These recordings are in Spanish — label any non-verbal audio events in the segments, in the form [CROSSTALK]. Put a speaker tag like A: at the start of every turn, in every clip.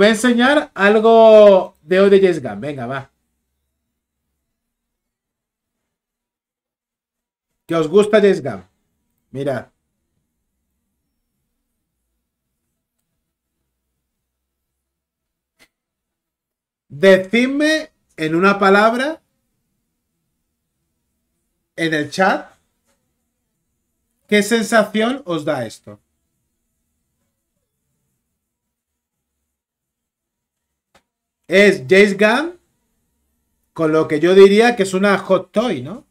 A: voy a enseñar algo de de Venga, va. Que os gusta James Mira. Mirad. Decidme en una palabra en el chat qué sensación os da esto. es James Gunn, con lo que yo diría que es una hot toy, ¿no?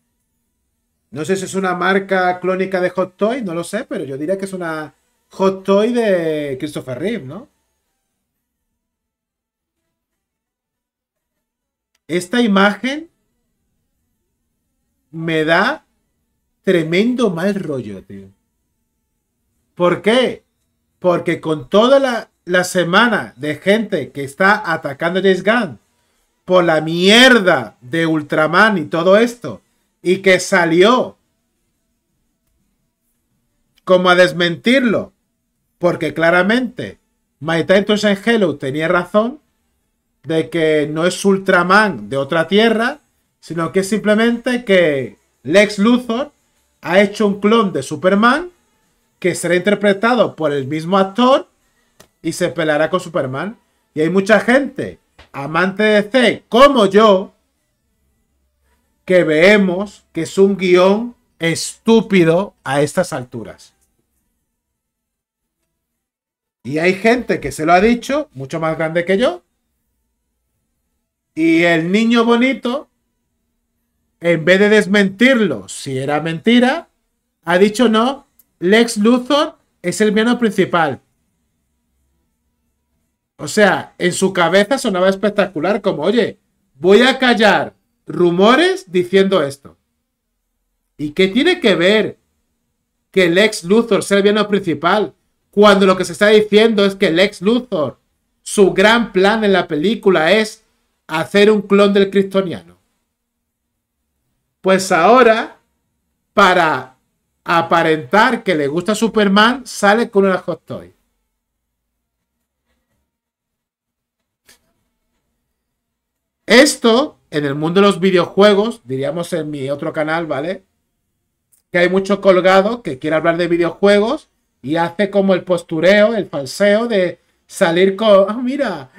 A: No sé si es una marca clónica de hot toy, no lo sé, pero yo diría que es una hot toy de Christopher Reeve, ¿no? Esta imagen me da tremendo mal rollo, tío. ¿Por qué? Porque con toda la la semana de gente que está atacando a por la mierda de Ultraman y todo esto, y que salió como a desmentirlo, porque claramente My Titus and Hello tenía razón de que no es Ultraman de otra tierra, sino que simplemente que Lex Luthor ha hecho un clon de Superman que será interpretado por el mismo actor y se pelará con Superman. Y hay mucha gente, amante de C, como yo, que vemos que es un guión estúpido a estas alturas. Y hay gente que se lo ha dicho, mucho más grande que yo. Y el niño bonito, en vez de desmentirlo si era mentira, ha dicho no, Lex Luthor es el villano principal. O sea, en su cabeza sonaba espectacular como, oye, voy a callar rumores diciendo esto. ¿Y qué tiene que ver que el ex Luthor sea el villano principal cuando lo que se está diciendo es que el ex Luthor, su gran plan en la película es hacer un clon del Cristoniano? Pues ahora, para aparentar que le gusta Superman, sale con una hot toy. Esto, en el mundo de los videojuegos, diríamos en mi otro canal, ¿vale? Que hay mucho colgado que quiere hablar de videojuegos y hace como el postureo, el falseo de salir con, ah, mira,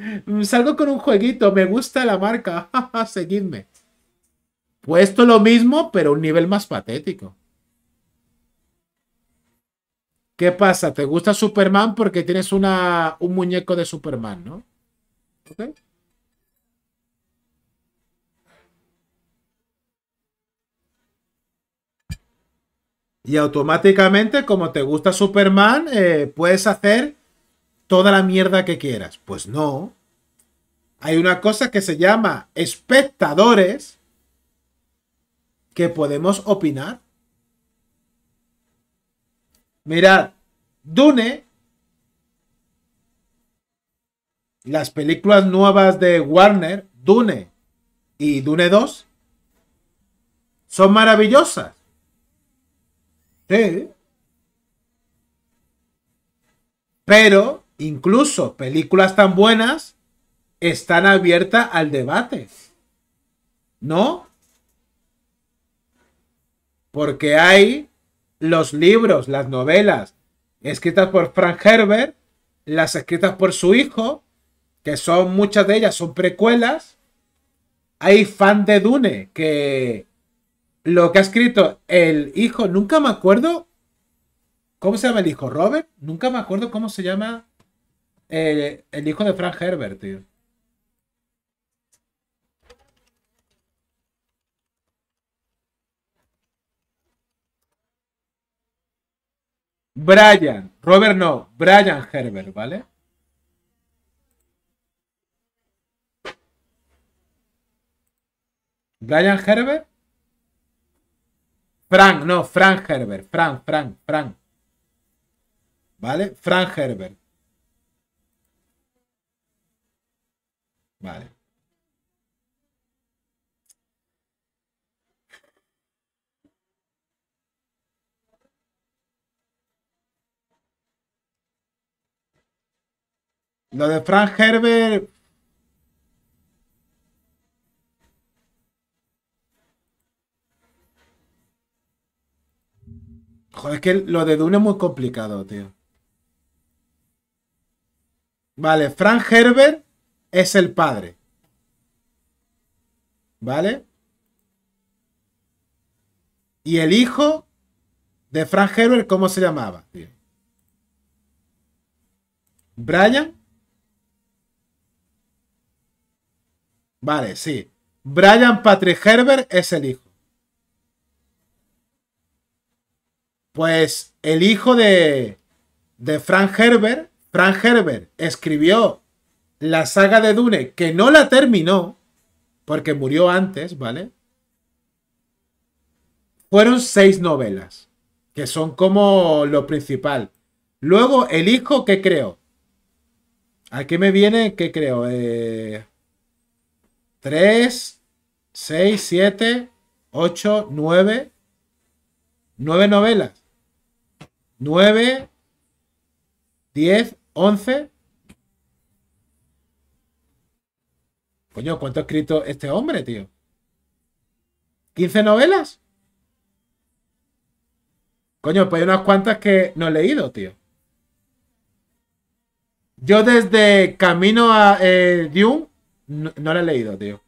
A: salgo con un jueguito, me gusta la marca, [LAUGHS] seguidme. Puesto lo mismo, pero un nivel más patético. ¿Qué pasa? ¿Te gusta Superman porque tienes un muñeco de Superman, no? Y automáticamente, como te gusta Superman, eh, puedes hacer toda la mierda que quieras. Pues no. Hay una cosa que se llama espectadores que podemos opinar. Mirad, Dune, las películas nuevas de Warner, Dune y Dune 2, son maravillosas. Pero incluso películas tan buenas están abiertas al debate. ¿No? Porque hay los libros, las novelas escritas por Frank Herbert, las escritas por su hijo, que son muchas de ellas son precuelas. Hay fan de Dune que lo que ha escrito el hijo, nunca me acuerdo. ¿Cómo se llama el hijo? ¿Robert? Nunca me acuerdo cómo se llama eh, el, hijo de Frank Herbert, tío. Brian, Robert no, Brian Herbert, ¿vale? Brian Herbert Frank, no, Frank Herbert. Frank, Frank, Frank. ¿Vale? Frank Herbert. Vale. Lo de Frank Herbert es que lo de Dune es muy complicado, tío. Vale, Frank Herbert es el padre. ¿Vale? Y el hijo de Frank Herbert, ¿cómo se llamaba? Tío? ¿Brian? Vale, sí. Brian Patrick Herbert es el hijo. Pues el hijo de, Frank Herbert, Frank Herbert escribió la saga de Dune, que no la terminó, porque murió antes, ¿vale? Fueron seis novelas, que son como lo principal. Luego, el hijo que creo. Aquí me viene, ¿qué creo? Eh, tres, seis, siete, ocho, nueve. Nueve novelas. 9, 10, 11. Coño, ¿cuánto ha escrito este hombre, tío? ¿15 novelas? Coño, pues hay unas cuantas que no he leído, tío. Yo desde Camino a eh, Dune no la he leído, tío.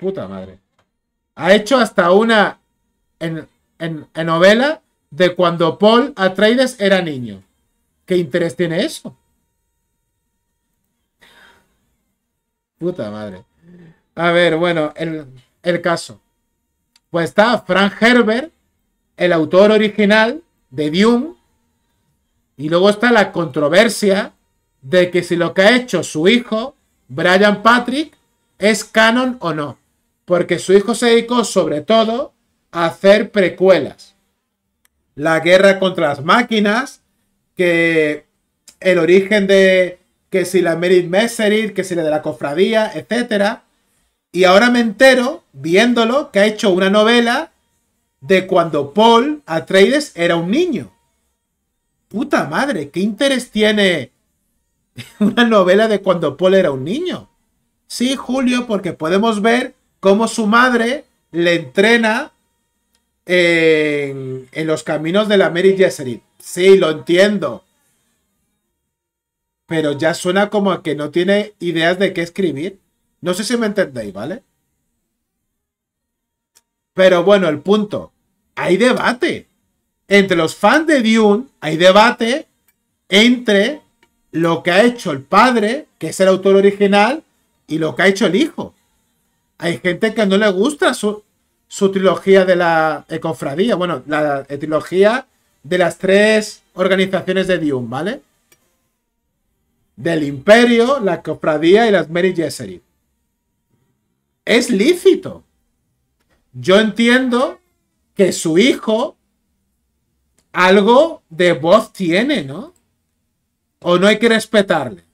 A: Puta madre. Ha hecho hasta una en, novela de cuando Paul Atreides era niño. ¿Qué interés tiene eso? Puta madre. A ver, bueno, el, el caso. Pues está Frank Herbert, el autor original de Dune, y luego está la controversia de que si lo que ha hecho su hijo, Brian Patrick, es canon o no porque su hijo se dedicó sobre todo a hacer precuelas. La guerra contra las máquinas, que el origen de que si la Merit Messerit, que si la de la cofradía, etc. Y ahora me entero, viéndolo, que ha hecho una novela de cuando Paul Atreides era un niño. Puta madre, ¿qué interés tiene [LAUGHS] una novela de cuando Paul era un niño? Sí, Julio, porque podemos ver cómo su madre le entrena en, los caminos de la Mary Jesserine. Sí, lo entiendo. Pero ya suena como a que no tiene ideas de qué escribir. No sé si me entendéis, ¿vale? Pero bueno, el punto. Hay debate. Entre los fans de Dune hay debate entre lo que ha hecho el padre, que es el autor original, y lo que ha hecho el hijo. Hay gente que no le gusta su, trilogía de la cofradía, bueno, la eh, trilogía de las tres organizaciones de Dune, ¿vale? Del Imperio, la cofradía y las Mary Gesserit. Es lícito. Yo entiendo que su hijo algo de voz tiene, ¿no? O no hay que respetarle.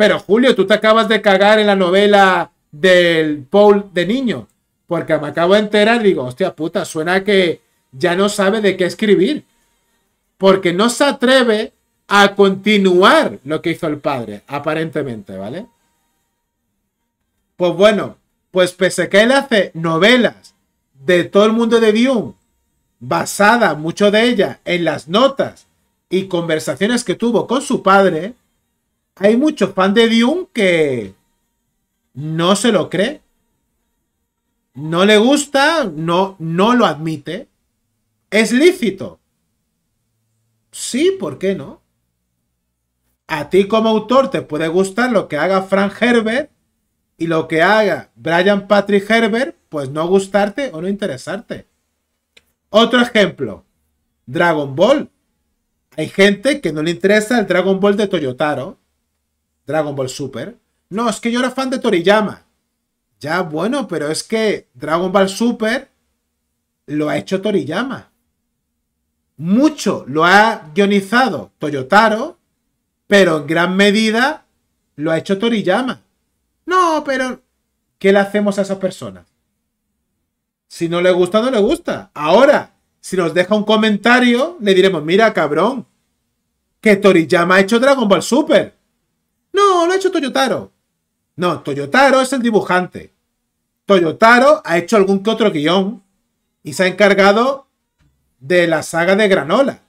A: Pero Julio, tú te acabas de cagar en la novela del Paul de niño. Porque me acabo de enterar, digo, hostia puta, suena que ya no sabe de qué escribir. Porque no se atreve a continuar lo que hizo el padre, aparentemente, ¿vale? Pues bueno, pues pese que él hace novelas de todo el mundo de Dune, basada mucho de ella en las notas y conversaciones que tuvo con su padre, hay muchos fans de Dune que no se lo cree. No le gusta, no, no lo admite. Es lícito. Sí, ¿por qué no? A ti como autor te puede gustar lo que haga Frank Herbert y lo que haga Brian Patrick Herbert, pues no gustarte o no interesarte. Otro ejemplo, Dragon Ball. Hay gente que no le interesa el Dragon Ball de Toyotaro Dragon Ball Super. No, es que yo era fan de Toriyama. Ya, bueno, pero es que Dragon Ball Super lo ha hecho Toriyama. Mucho lo ha guionizado Toyotaro, pero en gran medida lo ha hecho Toriyama. No, pero ¿qué le hacemos a esas personas? Si no le gusta, no le gusta. Ahora, si nos deja un comentario, le diremos, mira, cabrón, que Toriyama ha hecho Dragon Ball Super. No, lo ha hecho Toyotaro. No, Toyotaro es el dibujante. Toyotaro ha hecho algún que otro guión y se ha encargado de la saga de Granola.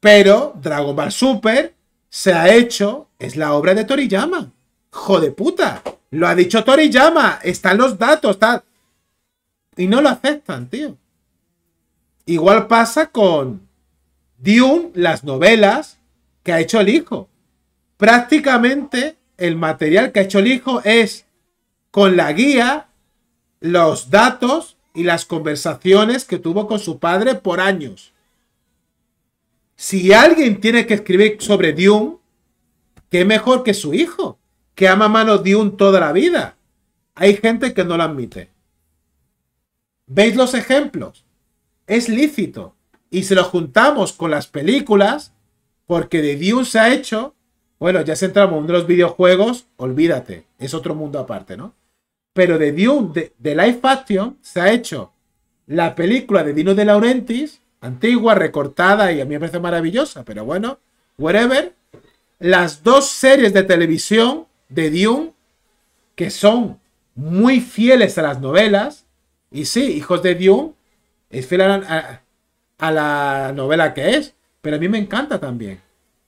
A: Pero Dragon Ball Super se ha hecho, es la obra de Toriyama. Jode puta, lo ha dicho Toriyama, están los datos, Y no lo aceptan, tío. Igual pasa con Dune, las novelas, ha hecho el hijo. Prácticamente el material que ha hecho el hijo es con la guía, los datos y las conversaciones que tuvo con su padre por años. Si alguien tiene que escribir sobre Dune, que mejor que su hijo, que ama mano Dune toda la vida. Hay gente que no lo admite. ¿Veis los ejemplos? Es lícito. Y se lo juntamos con las películas, porque de se ha hecho, bueno, ya se entramos en de los videojuegos, olvídate, es otro mundo aparte, ¿no? Pero de Dune, de, Life Action, se ha hecho la película de Dino de Laurentiis, antigua, recortada y a mí me parece maravillosa, pero bueno, whatever. Las dos series de televisión de Dune, que son muy fieles a las novelas, y sí, Hijos de Dune es fiel a la novela que es, pero a mí me encanta también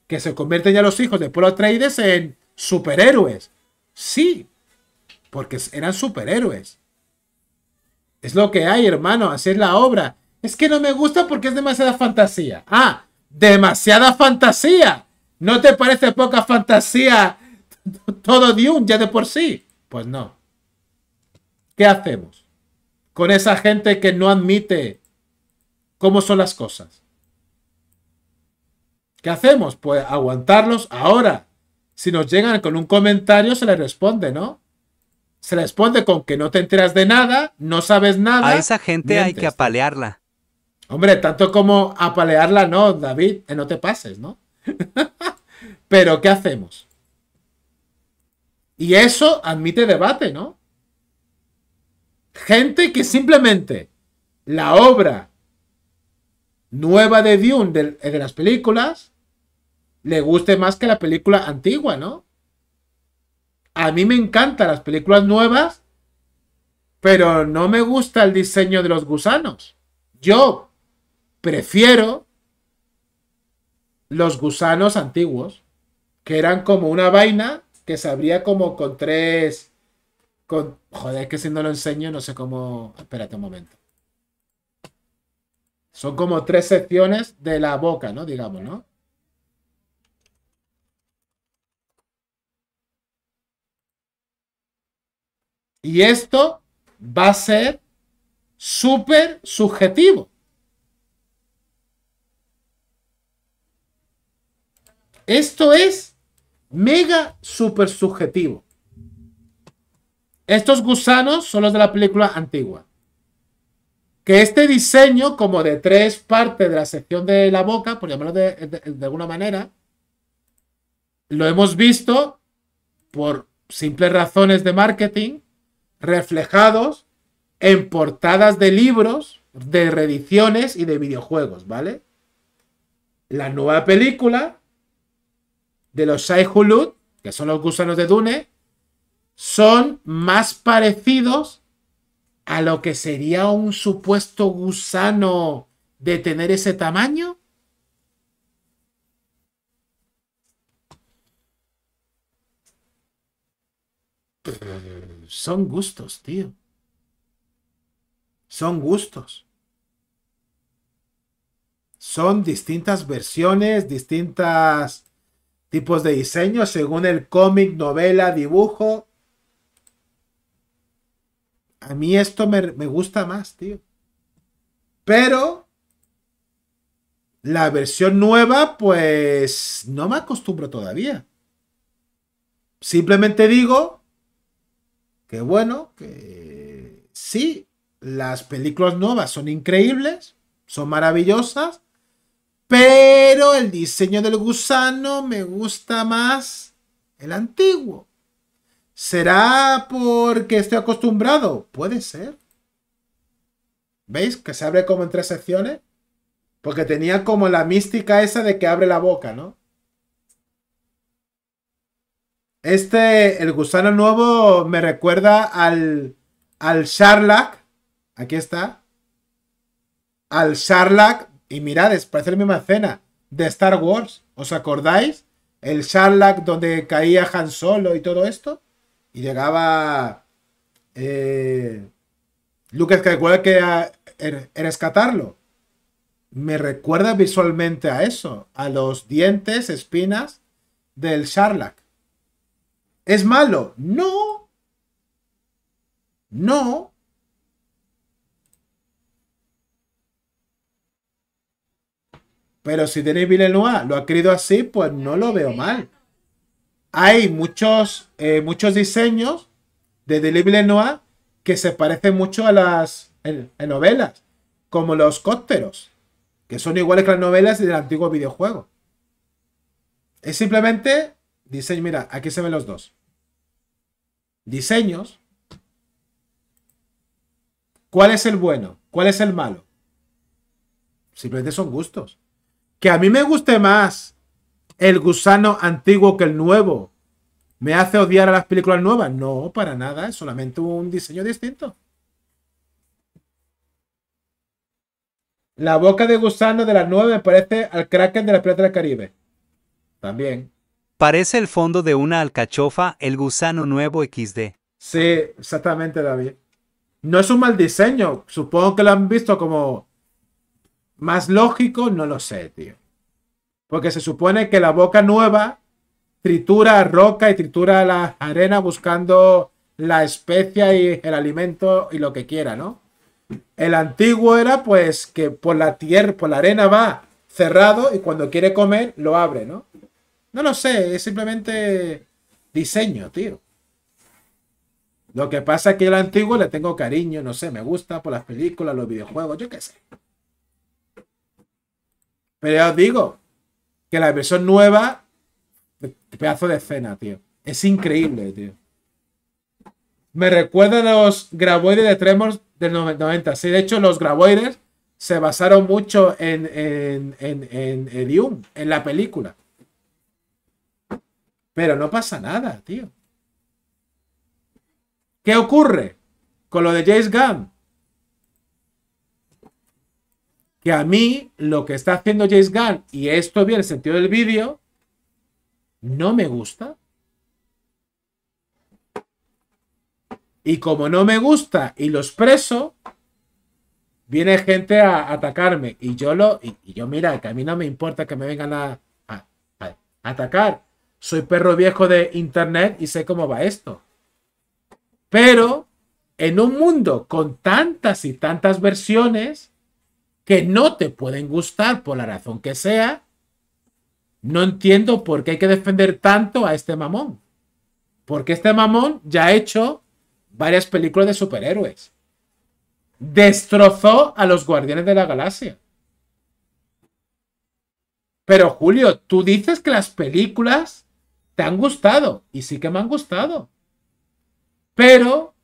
A: que se convierten ya los hijos de Polo Atreides en superhéroes. Sí, porque eran superhéroes. Es lo que hay, hermano, así es la obra. Es que no me gusta porque es demasiada fantasía. Ah, demasiada fantasía. ¿No te parece poca fantasía todo un ya de por sí? Pues no. ¿Qué hacemos con esa gente que no admite cómo son las cosas? ¿Qué hacemos? Pues aguantarlos ahora. Si nos llegan con un comentario, se les responde, ¿no? Se les responde con que no te enteras de nada, no sabes nada. A esa gente hay que apalearla. Hombre, tanto como apalearla, no, David, eh, no te pases, ¿no? [LAUGHS] Pero, ¿qué hacemos? Y eso admite debate, ¿no? Gente que simplemente la obra nueva de Dune eh, de las películas le guste más que la película antigua, ¿no? A mí me encantan las películas nuevas, pero no me gusta el diseño de los gusanos. Yo prefiero los gusanos antiguos, que eran como una vaina que se abría como con tres... Con... Joder, que si no lo enseño no sé cómo... Espérate un momento. Son como tres secciones de la boca, ¿no? Digamos, ¿no? Y esto va a ser súper subjetivo. Esto es mega súper subjetivo. Estos gusanos son los de la película antigua. Que este diseño, como de tres partes de la sección de la boca, por llamarlo de, de alguna manera, lo hemos visto por simples razones de marketing reflejados en portadas de libros, de reediciones y de videojuegos, ¿vale? La nueva película de los Shai Hulud, que son los gusanos de Dune, son más parecidos a lo que sería un supuesto gusano de tener ese tamaño son gustos, tío. Son gustos. Son distintas versiones, distintas tipos de diseño según el cómic, novela, dibujo. A mí esto me, me gusta más, tío. Pero la versión nueva, pues no me acostumbro todavía. Simplemente digo que bueno, que sí, las películas nuevas son increíbles, son maravillosas, pero el diseño del gusano me gusta más el antiguo. ¿Será porque estoy acostumbrado? Puede ser. ¿Veis? Que se abre como en tres secciones. Porque tenía como la mística esa de que abre la boca, ¿no? Este, el gusano nuevo me recuerda al, al Aquí está. Al Sharlac. Y mirad, es, parece la misma escena de Star Wars. ¿Os acordáis? El Sharlac donde caía Han Solo y todo esto. Y llegaba Lucas que recuerda que rescatarlo. Me recuerda visualmente a eso. A los dientes, espinas del Sharlac es malo. No. No. Pero si Denis Villeneuve lo ha querido así, pues no lo veo mal. Hay muchos, eh, muchos diseños de Denis Villeneuve que se parecen mucho a las novelas, como los cópteros, que son iguales que las novelas del antiguo videojuego. Es simplemente Diseño, mira, aquí se ven los dos. Diseños. ¿Cuál es el bueno? ¿Cuál es el malo? Simplemente son gustos. Que a mí me guste más el gusano antiguo que el nuevo. ¿Me hace odiar a las películas nuevas? No, para nada. Es solamente un diseño distinto. La boca de gusano de las nuevas me parece al Kraken de la Plata del Caribe. También. Parece el fondo de una alcachofa, el gusano nuevo XD. Sí, exactamente, David. No es un mal diseño. Supongo que lo han visto como más lógico, no lo sé, tío. Porque se supone que la boca nueva tritura roca y tritura la arena buscando la especia y el alimento y lo que quiera, ¿no? El antiguo era pues que por la tierra, por la arena va cerrado y cuando quiere comer lo abre, ¿no? No lo sé, es simplemente diseño, tío. Lo que pasa es que el antiguo le tengo cariño, no sé, me gusta por las películas, los videojuegos, yo qué sé. Pero ya os digo que la versión nueva, pedazo de escena, tío. Es increíble, tío. Me recuerda a los graboides de Tremors del 90. Sí, de hecho, los graboides se basaron mucho en, en, en, en Edium, en la película. Pero no pasa nada, tío. ¿Qué ocurre con lo de James Gunn? Que a mí lo que está haciendo James Gunn, y esto viene el sentido del vídeo, no me gusta. Y como no me gusta y los preso, viene gente a atacarme. Y yo lo. Y, yo, mira, que a mí no me importa que me vengan a atacar soy perro viejo de Internet y sé cómo va esto. Pero en un mundo con tantas y tantas versiones que no te pueden gustar por la razón que sea, no entiendo por qué hay que defender tanto a este mamón. Porque este mamón ya ha hecho varias películas de superhéroes. Destrozó a los Guardianes de la Galaxia. Pero Julio, tú dices que las películas te han gustado y sí que me han gustado. Pero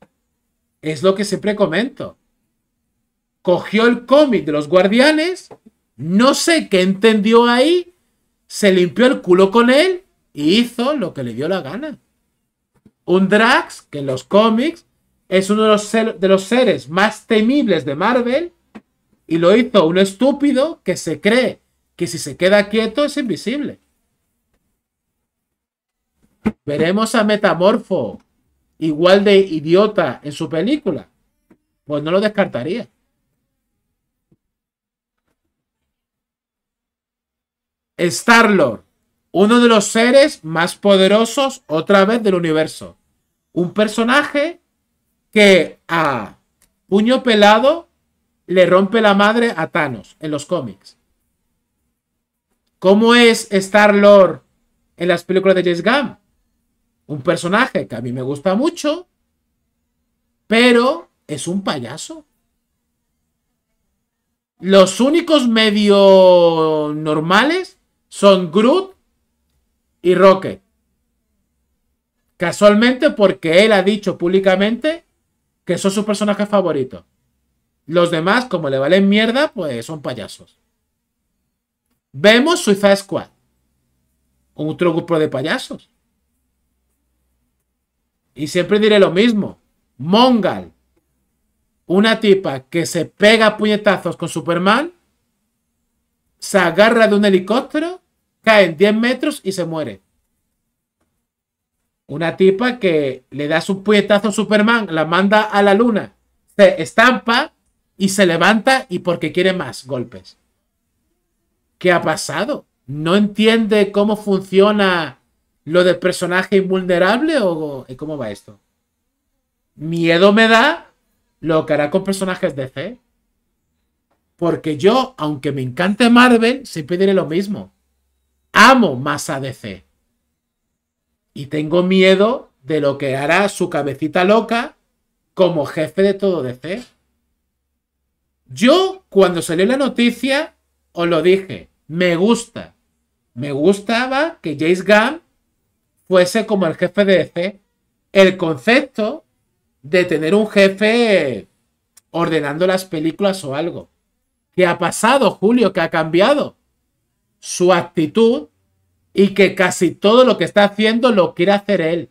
A: es lo que siempre comento. Cogió el cómic de los guardianes, no sé qué entendió ahí, se limpió el culo con él y hizo lo que le dio la gana. Un Drax, que en los cómics es uno de los, de los seres más temibles de Marvel, y lo hizo un estúpido que se cree que si se queda quieto es invisible. Veremos a Metamorfo igual de idiota en su película. Pues no lo descartaría. Star-Lord uno de los seres más poderosos otra vez del universo. Un personaje que a puño pelado le rompe la madre a Thanos en los cómics. ¿Cómo es Star Lord en las películas de James Gunn? un personaje que a mí me gusta mucho, pero es un payaso. Los únicos medio normales son Groot y Rocket. Casualmente porque él ha dicho públicamente que son sus personajes favoritos. Los demás, como le valen mierda, pues son payasos. Vemos Suiza Squad. Otro grupo de payasos. Y siempre diré lo mismo. Mongal. Una tipa que se pega puñetazos con Superman, se agarra de un helicóptero, cae en 10 metros y se muere. Una tipa que le da su puñetazo a Superman, la manda a la luna, se estampa y se levanta y porque quiere más golpes. ¿Qué ha pasado? No entiende cómo funciona ¿Lo de personaje invulnerable o cómo va esto? Miedo me da lo que hará con personajes de C, Porque yo, aunque me encante Marvel, siempre diré lo mismo. Amo más a DC. Y tengo miedo de lo que hará su cabecita loca como jefe de todo DC. Yo, cuando salió la noticia, os lo dije. Me gusta. Me gustaba que Jace Gunn fuese como el jefe de DC e el concepto de tener un jefe ordenando las películas o algo. ¿Qué ha pasado, Julio? que ha cambiado? Su actitud y que casi todo lo que está haciendo lo quiere hacer él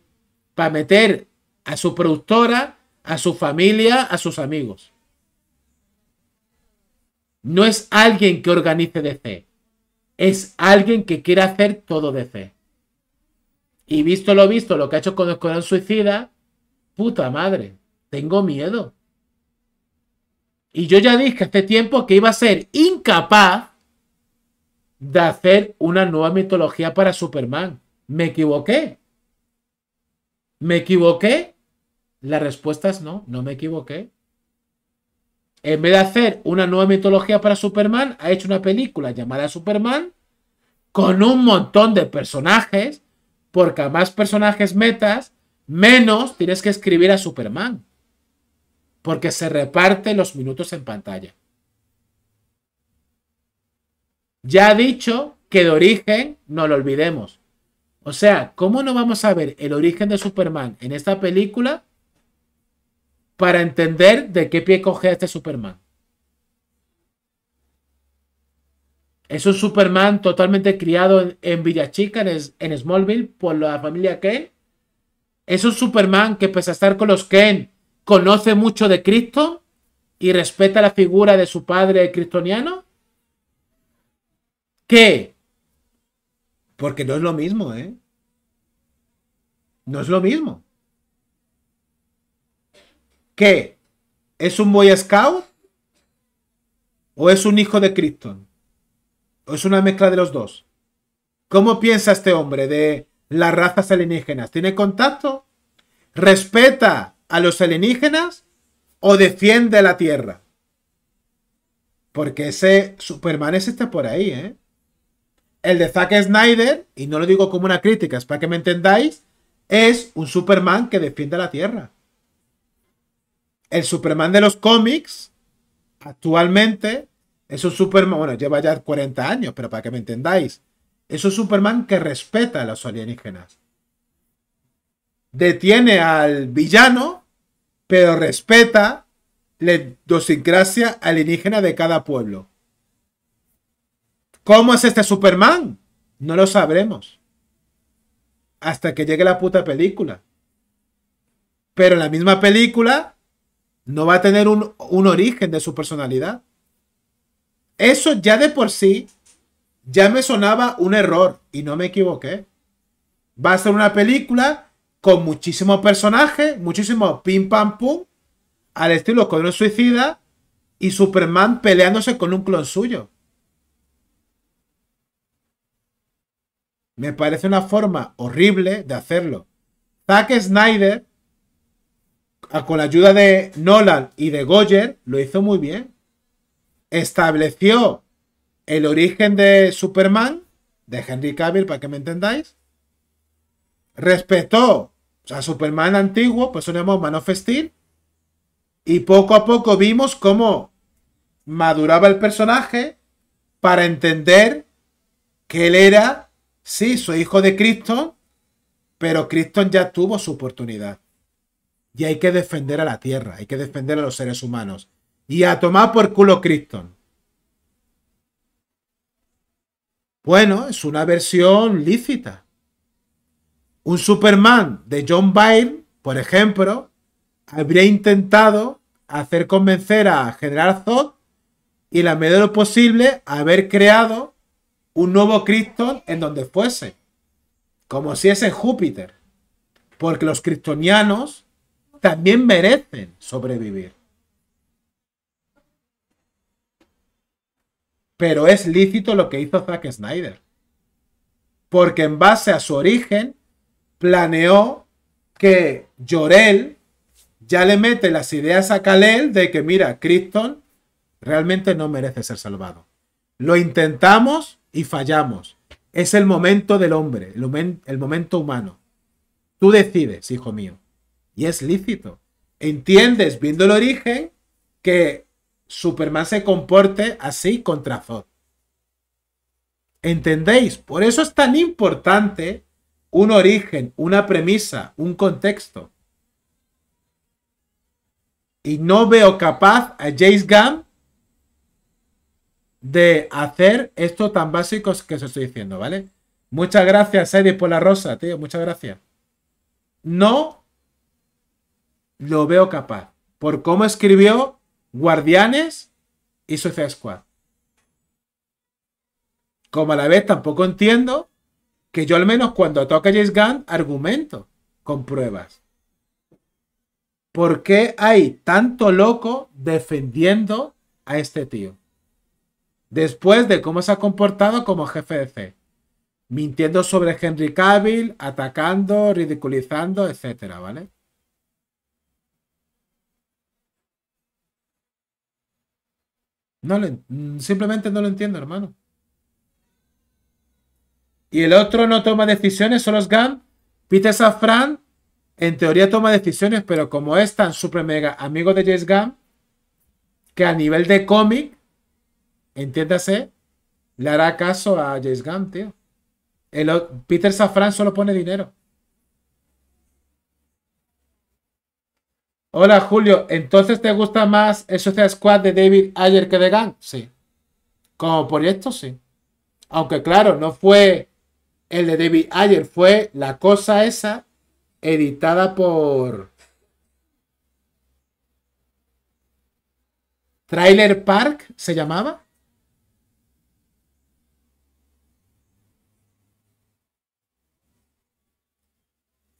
A: para meter a su productora, a su familia, a sus amigos. No es alguien que organice DC, es alguien que quiere hacer todo DC. Y visto lo visto, lo que ha hecho con el Suicida, puta madre, tengo miedo. Y yo ya dije hace tiempo que iba a ser incapaz de hacer una nueva mitología para Superman. ¿Me equivoqué? ¿Me equivoqué? La respuesta es no, no me equivoqué. En vez de hacer una nueva mitología para Superman, ha hecho una película llamada Superman con un montón de personajes porque a más personajes metas, menos tienes que escribir a Superman. Porque se reparte los minutos en pantalla. Ya ha dicho que de origen no lo olvidemos. O sea, ¿cómo no vamos a ver el origen de Superman en esta película para entender de qué pie coge este Superman? Es un Superman totalmente criado en, Villachica, en, Smallville, por la familia Ken. Es un Superman que, pese a estar con los Ken, conoce mucho de Cristo y respeta la figura de su padre cristoniano. ¿Qué? Porque no es lo mismo, ¿eh? No es lo mismo. ¿Qué? ¿Es un Boy Scout? ¿O es un hijo de Cristo? es una mezcla de los dos. ¿Cómo piensa este hombre de las razas alienígenas? ¿Tiene contacto? ¿Respeta a los alienígenas o defiende la Tierra? Porque ese Superman existe por ahí, ¿eh? El de Zack Snyder, y no lo digo como una crítica, es para que me entendáis, es un Superman que defiende la Tierra. El Superman de los cómics, actualmente, un Superman, bueno, lleva ya 40 años, pero para que me entendáis, Es un Superman que respeta a los alienígenas. Detiene al villano, pero respeta la idiosincrasia alienígena de cada pueblo. ¿Cómo es este Superman? No lo sabremos. Hasta que llegue la puta película. Pero la misma película no va a tener un origen de su personalidad. Eso ya de por sí ya me sonaba un error y no me equivoqué. Va a ser una película con muchísimos personajes, muchísimo pim pam pum, al estilo con un suicida y Superman peleándose con un clon suyo. Me parece una forma horrible de hacerlo. Zack Snyder, con la ayuda de Nolan y de Goyer, lo hizo muy bien estableció el origen de Superman, de Henry Cavill, para que me entendáis. Respetó a Superman antiguo, pues un Man of Steel. Y poco a poco vimos cómo maduraba el personaje para entender que él era, sí, su hijo de Cristo, pero Cristo ya tuvo su oportunidad. Y hay que defender a la Tierra, hay que defender a los seres humanos y a tomar por culo Krypton. Bueno, es una versión lícita. Un Superman de John Byrne, por ejemplo, habría intentado hacer convencer a General Zod y la medida lo posible haber creado un nuevo Krypton en donde fuese, como si es Júpiter, porque los kryptonianos también merecen sobrevivir. Pero es lícito lo que hizo Zack Snyder. Porque en base a su origen, planeó que Jorel ya le mete las ideas a Kalel de que, mira, Krypton realmente no merece ser salvado. Lo intentamos y fallamos. Es el momento del hombre, el, momento humano. Tú decides, hijo mío. Y es lícito. Entiendes, viendo el origen, que Superman se comporte así contra Zod. ¿Entendéis? Por eso es tan importante un origen, una premisa, un contexto. Y no veo capaz a James Gunn de hacer esto tan básico que os estoy diciendo, ¿vale? Muchas gracias, Eddie, por la rosa, tío. Muchas gracias. No lo veo capaz. Por cómo escribió Guardianes y Suicide Squad. Como a la vez tampoco entiendo que yo al menos cuando toca James Gunn argumento con pruebas. ¿Por qué hay tanto loco defendiendo a este tío? Después de cómo se ha comportado como jefe de C. Mintiendo sobre Henry Cavill, atacando, ridiculizando, etcétera, ¿vale? Mm, simplemente no lo entiendo, hermano. Y el otro no toma decisiones, solo es Gunn. Peter Safran, en teoría, toma decisiones, pero como es tan super mega amigo de James Gunn, que a nivel de cómic, entiéndase, le hará caso a James Gunn, tío. El, Peter Safran solo pone dinero. Hola Julio, ¿entonces te gusta más el social Squad de David Ayer que de Gang? Sí. Como proyecto, sí. Aunque claro, no fue el de David Ayer, fue la cosa esa editada por Trailer Park, se llamaba.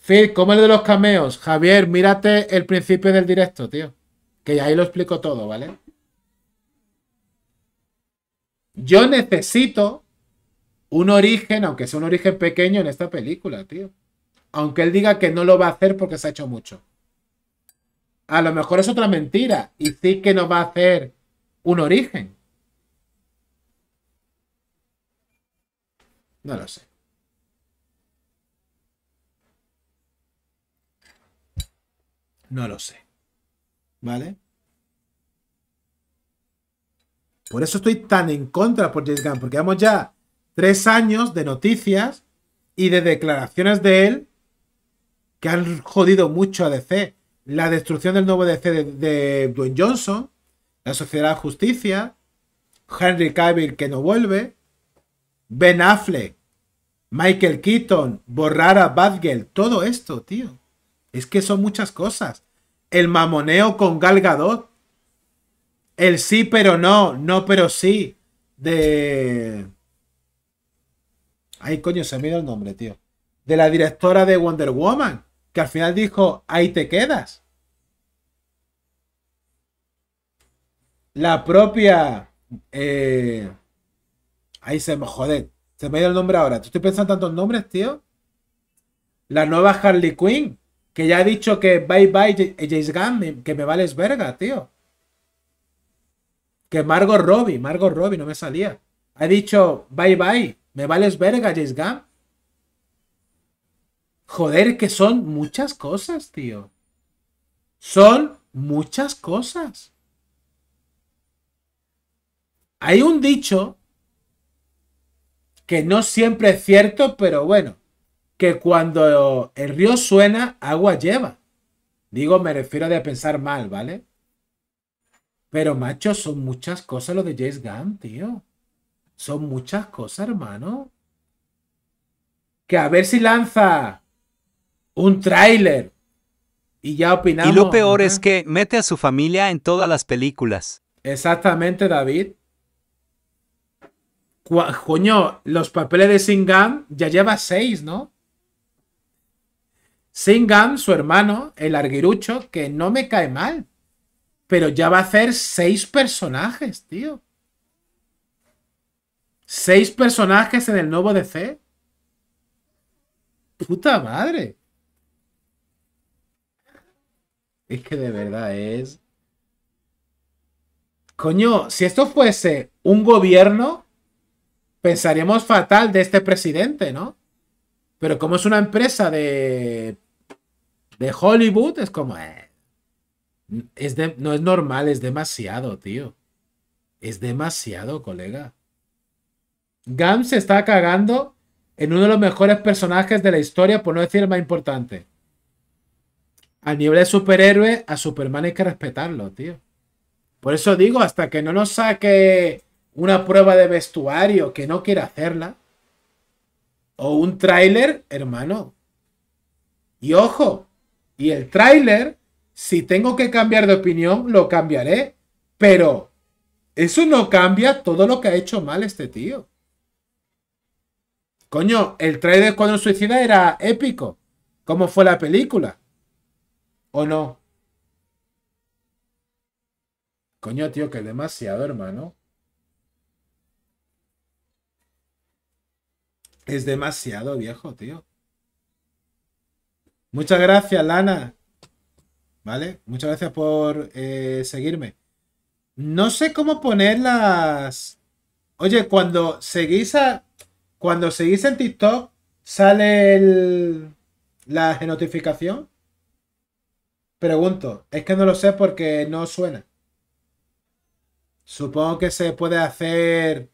A: Phil, como el de los cameos. Javier, mírate el principio del directo, tío. Que ahí lo explico todo, ¿vale? Yo necesito un origen, aunque sea un origen pequeño en esta película, tío. Aunque él diga que no lo va a hacer porque se ha hecho mucho. A lo mejor es otra mentira y sí que nos va a hacer un origen. No lo sé. No lo sé. ¿Vale? Por eso estoy tan en contra por James Gunn, porque vamos ya tres años de noticias y de declaraciones de él que han jodido mucho a DC. La destrucción del nuevo DC de, Dwayne Johnson, la Sociedad de Justicia, Henry Cavill que no vuelve, Ben Affleck, Michael Keaton, borrar a todo esto, tío. Es que son muchas cosas. El mamoneo con Gal Gadot. El sí pero no, no pero sí. De... Ay, coño, se me dio el nombre, tío. De la directora de Wonder Woman, que al final dijo, ahí te quedas. La propia... Eh, ahí se me... Joder, se me dio el nombre ahora. tú estoy pensando tantos nombres, tío. La nueva Harley Quinn que ya ha dicho que bye bye eh, James Gunn, que me vales verga, tío. Que Margot Robbie, Margot Robbie, no me salía. Ha dicho bye bye, me vales verga James Gunn. Joder, que son muchas cosas, tío. Son muchas cosas. Hay un dicho que no siempre es cierto, pero bueno, que cuando el río suena, agua lleva. Digo, me refiero de pensar mal, ¿vale? Pero, macho, son muchas cosas lo de James Gunn, tío. Son muchas cosas, hermano. Que a ver si lanza un tráiler y ya opinamos. Y lo peor es que mete a su familia en todas las películas. Exactamente, David. Coño, los papeles de Gunn ya lleva seis, ¿no? Singham, su hermano, el arguirucho, que no me cae mal. Pero ya va a hacer seis personajes, tío. Seis personajes en el nuevo DC. Puta madre. Es que de verdad es. Coño, si esto fuese un gobierno, pensaríamos fatal de este presidente, ¿no? Pero como es una empresa de de Hollywood es como, eh, no es normal, es demasiado, tío. Es demasiado, colega. Gam se está cagando en uno de los mejores personajes de la historia, por no decir el más importante. A nivel de superhéroe, a Superman hay que respetarlo, tío. Por eso digo, hasta que no nos saque una prueba de vestuario que no quiera hacerla, o un tráiler, hermano. Y ojo, y el tráiler, si tengo que cambiar de opinión, lo cambiaré. Pero eso no cambia todo lo que ha hecho mal este tío. Coño, el tráiler de Escuadrón Suicida era épico. ¿Cómo fue la película? ¿O no? Coño, tío, que es demasiado, hermano. Es demasiado viejo, tío. Muchas gracias, Lana. ¿Vale? Muchas gracias por eh, seguirme. No sé cómo poner las... Oye, cuando seguís a... Cuando seguís en TikTok, sale el... la notificación. Pregunto, es que no lo sé porque no suena. Supongo que se puede hacer...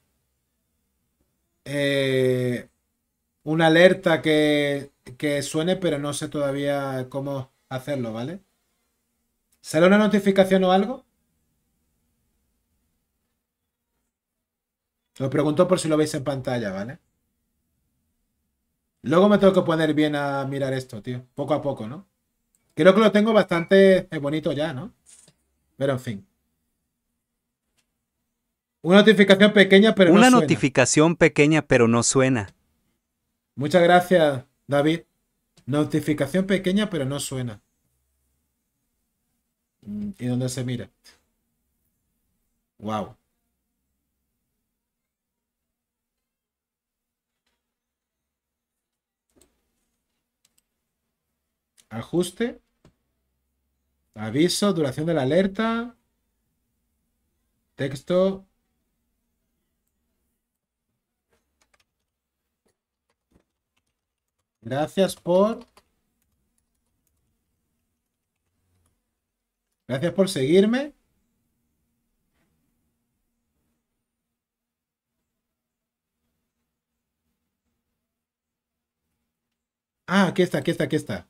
A: Eh, una alerta que, que suene, pero no sé todavía cómo hacerlo, ¿vale? ¿Sale una notificación o algo? Lo pregunto por si lo veis en pantalla, ¿vale? Luego me tengo que poner bien a mirar esto, tío. Poco a poco, ¿no? Creo que lo tengo bastante eh, bonito ya, ¿no? Pero en fin. Una notificación pequeña, pero Una notificación pequeña, pero no suena. Muchas gracias, David. Notificación pequeña, pero no suena. Mm. ¿Y dónde se mira? Wow. Ajuste. Aviso, duración de la alerta. Texto, Gracias por... Gracias por seguirme. Ah, aquí está, aquí está, aquí está.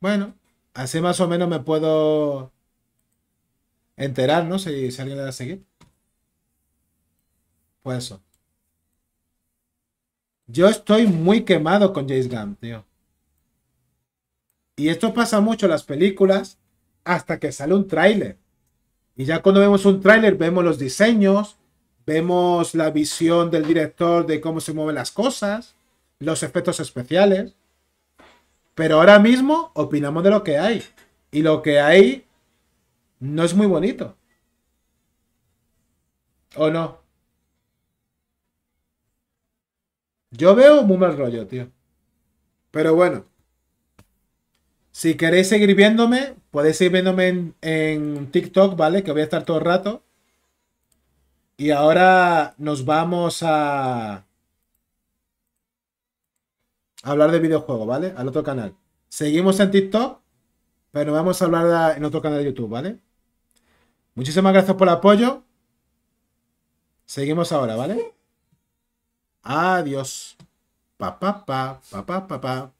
A: Bueno, así más o menos me puedo enterar, ¿no? Si, alguien le da a seguir eso. Yo estoy muy quemado con James Gunn, tío. Y esto pasa mucho en las películas hasta que sale un tráiler. Y ya cuando vemos un tráiler vemos los diseños, vemos la visión del director de cómo se mueven las cosas, los efectos especiales. Pero ahora mismo opinamos de lo que hay. Y lo que hay no es muy bonito. ¿O no? Yo veo muy mal rollo, tío. Pero bueno. Si queréis seguir viéndome, podéis seguir viéndome en, TikTok, ¿vale? Que voy a estar todo el rato. Y ahora nos vamos a hablar de videojuegos, ¿vale? Al otro canal. Seguimos en TikTok, pero vamos a hablar en otro canal de YouTube, ¿vale? Muchísimas gracias por el apoyo. Seguimos ahora, ¿vale? Adiós. Pa, pa,